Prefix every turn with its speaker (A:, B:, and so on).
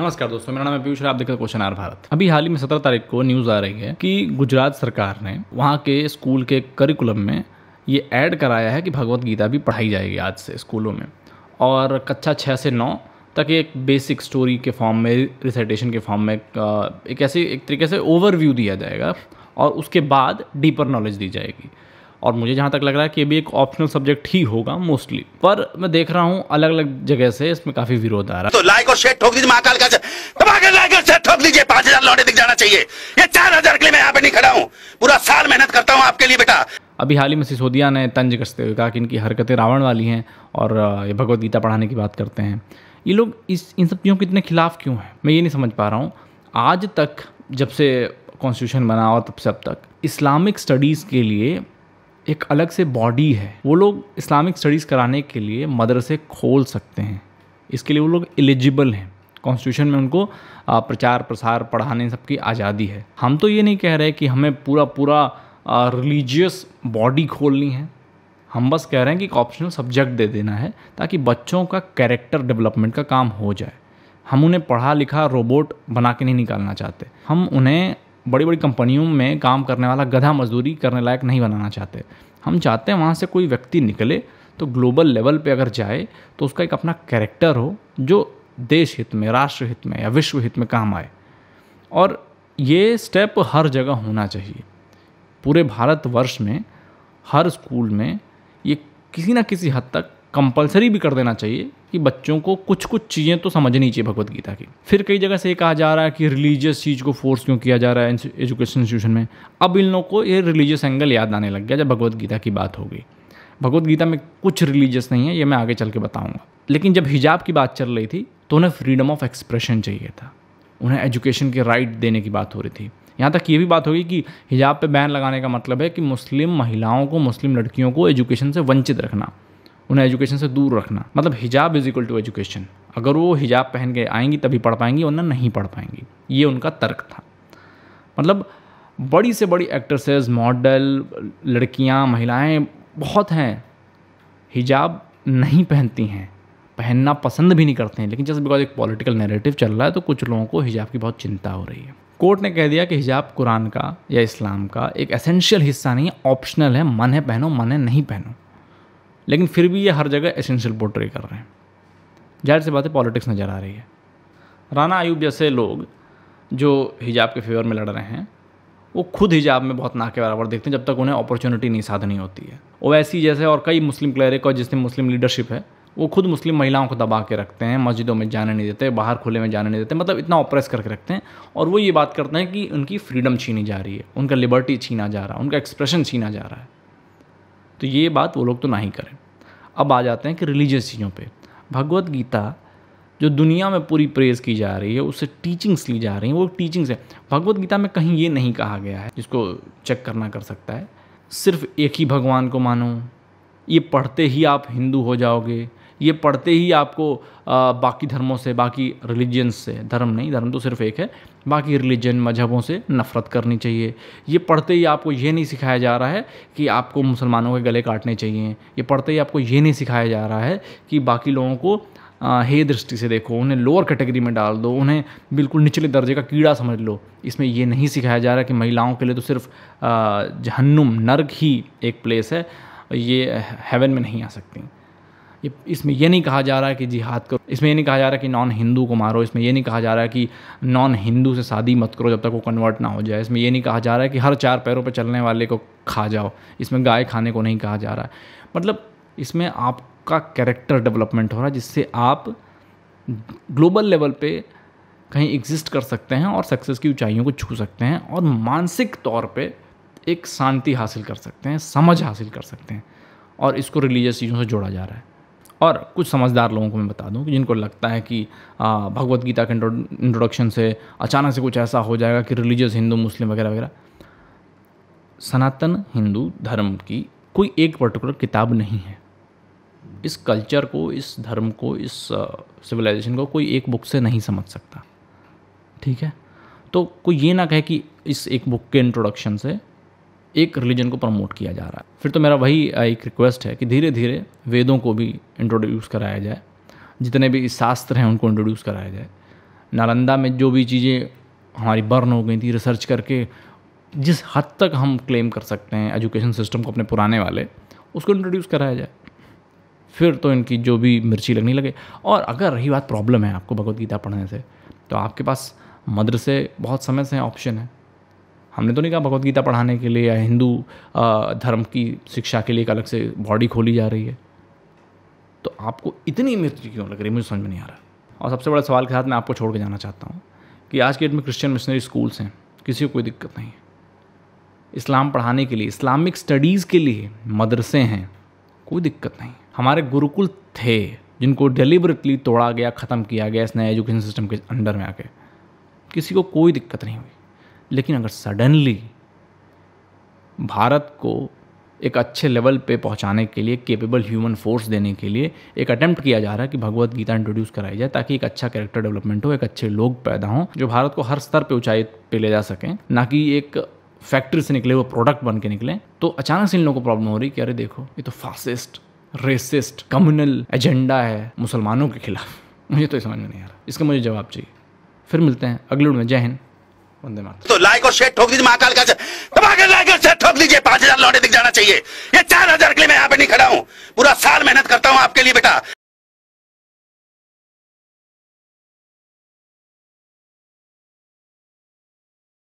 A: नमस्कार दोस्तों मेरा नाम है पीयूष आप देख रहे क्वेश्चन आर भारत अभी हाल ही में सत्रह तारीख को न्यूज आ रही है कि गुजरात सरकार ने वहाँ के स्कूल के करिकुलम में ये ऐड कराया है कि भगवत गीता भी पढ़ाई जाएगी आज से स्कूलों में और कक्षा छः से नौ तक एक बेसिक स्टोरी के फॉर्म में रिसाइटेशन के फॉर्म में एक ऐसे एक तरीके से ओवरव्यू दिया जाएगा और उसके बाद डीपर नॉलेज दी जाएगी और मुझे जहाँ तक लग रहा है कि ये भी एक ऑप्शनल सब्जेक्ट ही होगा मोस्टली पर मैं देख रहा हूँ अलग अलग जगह से इसमें काफी विरोध आ रहा है तो लाइक और शेयर ठोक दीजिए महाकाल का लाइक और शेयर ठोक दीजिए पांच हजार लौटे दिख जाना चाहिए ये चार हजार के लिए मैं यहाँ पे नहीं खड़ा हूँ पूरा साल मेहनत करता हूँ आपके लिए बेटा अभी हाल ही में सिसोदिया ने तंज कसते हुए कहा कि इनकी हरकतें रावण वाली हैं और ये भगवत गीता पढ़ाने की बात करते हैं ये लोग इस इन सब चीज़ों के इतने खिलाफ क्यों हैं मैं ये नहीं समझ पा रहा हूँ आज तक जब से कॉन्स्टिट्यूशन बना और तब से अब तक इस्लामिक स्टडीज़ के लिए एक अलग से बॉडी है वो लोग इस्लामिक स्टडीज़ कराने के लिए मदरसे खोल सकते हैं इसके लिए वो लोग एलिजिबल हैं कॉन्स्टिट्यूशन में उनको प्रचार प्रसार पढ़ाने सबकी आज़ादी है हम तो ये नहीं कह रहे कि हमें पूरा पूरा रिलीजियस बॉडी खोलनी है हम बस कह रहे हैं कि एक ऑप्शनल सब्जेक्ट दे देना है ताकि बच्चों का कैरेक्टर डेवलपमेंट का काम हो जाए हम उन्हें पढ़ा लिखा रोबोट बना के नहीं निकालना चाहते हम उन्हें बड़ी बड़ी कंपनियों में काम करने वाला गधा मजदूरी करने लायक नहीं बनाना चाहते हम चाहते हैं वहाँ से कोई व्यक्ति निकले तो ग्लोबल लेवल पे अगर जाए तो उसका एक अपना कैरेक्टर हो जो देश हित में राष्ट्र हित में या विश्व हित में काम आए और ये स्टेप हर जगह होना चाहिए पूरे भारतवर्ष में हर स्कूल में ये किसी ना किसी हद तक कंपलसरी भी कर देना चाहिए कि बच्चों को कुछ कुछ चीज़ें तो समझनी चाहिए भगवत गीता की फिर कई जगह से ये कहा जा रहा है कि रिलीजियस चीज़ को फोर्स क्यों किया जा रहा है एजुकेशन इंस्टीट्यूशन में अब इन लोगों को ये रिलीजियस एंगल याद आने लग गया जब भगवत गीता की बात हो गई भगवत गीता में कुछ रिलीजियस नहीं है ये मैं आगे चल के बताऊँगा लेकिन जब हिजाब की बात चल रही थी तो उन्हें फ्रीडम ऑफ एक्सप्रेशन चाहिए था उन्हें एजुकेशन के राइट देने की बात हो रही थी यहाँ तक ये भी बात होगी कि हिजाब पे बैन लगाने का मतलब है कि मुस्लिम महिलाओं को मुस्लिम लड़कियों को एजुकेशन से वंचित रखना उन्हें एजुकेशन से दूर रखना मतलब हिजाब इज इक्वल टू एजुकेशन अगर वो हिजाब पहन के आएंगी तभी पढ़ पाएंगी वरना नहीं पढ़ पाएंगी ये उनका तर्क था मतलब बड़ी से बड़ी एक्ट्रेसेस मॉडल लड़कियाँ महिलाएँ बहुत हैं हिजाब नहीं पहनती हैं पहनना पसंद भी नहीं करते हैं लेकिन जस्ट बिकॉज एक पॉलिटिकल नैरेटिव चल रहा है तो कुछ लोगों को हिजाब की बहुत चिंता हो रही है कोर्ट ने कह दिया कि हिजाब कुरान का या इस्लाम का एक एसेंशियल हिस्सा नहीं है ऑप्शनल है मन है पहनो मन है नहीं पहनो लेकिन फिर भी ये हर जगह एसेंशियल पोर्ट्रे कर रहे हैं जाहिर सी बात है पॉलिटिक्स नज़र आ रही है राना आयूब जैसे लोग जो हिजाब के फेवर में लड़ रहे हैं वो खुद हिजाब में बहुत नाके के बराबर देखते हैं जब तक उन्हें अपॉर्चुनिटी नहीं साधनी होती है ओवैसी जैसे और कई मुस्लिम क्लैरिक और जिसमें मुस्लिम लीडरशिप है वो खुद मुस्लिम महिलाओं को दबा के रखते हैं मस्जिदों में जाने नहीं देते बाहर खुले में जाने नहीं देते मतलब इतना ऑप्रेस करके रखते हैं और वो ये बात करते हैं कि उनकी फ्रीडम छीनी जा रही है उनका लिबर्टी छीना जा रहा है उनका एक्सप्रेशन छीना जा रहा है तो ये बात वो लोग तो ना ही करें अब आ जाते हैं कि रिलीजियस चीज़ों पर भगवत गीता जो दुनिया में पूरी प्रेज की जा रही है उससे टीचिंग्स ली जा रही हैं वो टीचिंग्स है भगवत गीता में कहीं ये नहीं कहा गया है जिसको चेक करना कर सकता है सिर्फ एक ही भगवान को मानो ये पढ़ते ही आप हिंदू हो जाओगे ये पढ़ते ही आपको आ, बाकी धर्मों से बाकी रिलीजन्स से धर्म नहीं धर्म तो सिर्फ एक है बाकी रिलीजन मजहबों से नफ़रत करनी चाहिए ये पढ़ते ही आपको ये नहीं सिखाया जा रहा है कि आपको मुसलमानों के गले काटने चाहिए ये पढ़ते ही आपको ये नहीं सिखाया जा रहा है कि बाकी लोगों को हे दृष्टि से देखो उन्हें लोअर कैटेगरी में डाल दो उन्हें बिल्कुल निचले दर्जे का कीड़ा समझ लो इसमें यह नहीं सिखाया जा रहा कि महिलाओं के लिए तो सिर्फ जहन्नुम नर्क ही एक प्लेस है ये हेवन में नहीं आ सकती ये इसमें यह नहीं कहा जा रहा है कि जिहाद करो इसमें ये नहीं कहा जा रहा है कि नॉन हिंदू को मारो इसमें ये नहीं कहा जा रहा है कि नॉन हिंदू से शादी मत करो जब तक वो कन्वर्ट ना हो जाए इसमें ये नहीं कहा जा रहा है कि हर चार पैरों पर चलने वाले को खा जाओ इसमें गाय खाने को नहीं कहा जा रहा है मतलब इसमें आपका कैरेक्टर डेवलपमेंट हो रहा है जिससे आप ग्लोबल लेवल पे कहीं एग्जिस्ट कर सकते हैं और सक्सेस की ऊंचाइयों को छू सकते हैं और मानसिक तौर पे एक शांति हासिल कर सकते हैं समझ हासिल कर सकते हैं और इसको रिलीजियस चीज़ों से जोड़ा जा रहा है और कुछ समझदार लोगों को मैं बता दूं कि जिनको लगता है कि भगवत गीता के इंट्रोडक्शन से अचानक से कुछ ऐसा हो जाएगा कि रिलीजियस हिंदू मुस्लिम वगैरह वगैरह सनातन हिंदू धर्म की कोई एक पर्टिकुलर किताब नहीं है इस कल्चर को इस धर्म को इस सिविलाइजेशन को कोई एक बुक से नहीं समझ सकता ठीक है तो कोई ये ना कहे कि इस एक बुक के इंट्रोडक्शन से एक रिलीजन को प्रमोट किया जा रहा है फिर तो मेरा वही एक रिक्वेस्ट है कि धीरे धीरे वेदों को भी इंट्रोड्यूस कराया जाए जितने भी शास्त्र हैं उनको इंट्रोड्यूस कराया जाए नालंदा में जो भी चीज़ें हमारी बर्न हो गई थी रिसर्च करके जिस हद तक हम क्लेम कर सकते हैं एजुकेशन सिस्टम को अपने पुराने वाले उसको इंट्रोड्यूस कराया जाए फिर तो इनकी जो भी मिर्ची लगने लगे और अगर रही बात प्रॉब्लम है आपको भगवद गीता पढ़ने से तो आपके पास मदरसे बहुत समय से ऑप्शन है हमने तो नहीं कहा भगवत गीता पढ़ाने के लिए या हिंदू धर्म की शिक्षा के लिए एक अलग से बॉडी खोली जा रही है तो आपको इतनी मृत्यु क्यों लग रही मुझे समझ में नहीं आ रहा और सबसे बड़ा सवाल के साथ मैं आपको छोड़ के जाना चाहता हूँ कि आज के डेट में क्रिश्चियन मिशनरी स्कूल्स हैं किसी को कोई दिक्कत नहीं है इस्लाम पढ़ाने के लिए इस्लामिक स्टडीज़ के लिए मदरसे हैं कोई दिक्कत नहीं हमारे गुरुकुल थे जिनको डिलिबरेटली तोड़ा गया ख़त्म किया गया इस नए एजुकेशन सिस्टम के अंडर में आके किसी को कोई दिक्कत नहीं हुई लेकिन अगर सडनली भारत को एक अच्छे लेवल पे पहुंचाने के लिए केपेबल ह्यूमन फोर्स देने के लिए एक अटेम्प्ट किया जा रहा है कि भगवत गीता इंट्रोड्यूस कराई जाए ताकि एक अच्छा कैरेक्टर डेवलपमेंट हो एक अच्छे लोग पैदा हों जो भारत को हर स्तर पे ऊंचाई पे ले जा सकें ना कि एक फैक्ट्री से निकले वो प्रोडक्ट बन के निकले तो अचानक से इन लोगों को प्रॉब्लम हो रही कि अरे देखो ये तो फासिस्ट रेसिस्ट कम्युनल एजेंडा है मुसलमानों के खिलाफ मुझे तो समझ में नहीं आ रहा इसका मुझे जवाब चाहिए फिर मिलते हैं अगले में जय हिंद वंदे मातरम तो लाइक और शेयर ठोक दीजिए महाकाल का तबाकर तो लाइक और शेयर ठोक दीजिए पांच हजार लौटे दिख जाना चाहिए ये चार हजार के लिए मैं यहाँ पे नहीं खड़ा हूँ पूरा साल मेहनत करता हूँ आपके लिए बेटा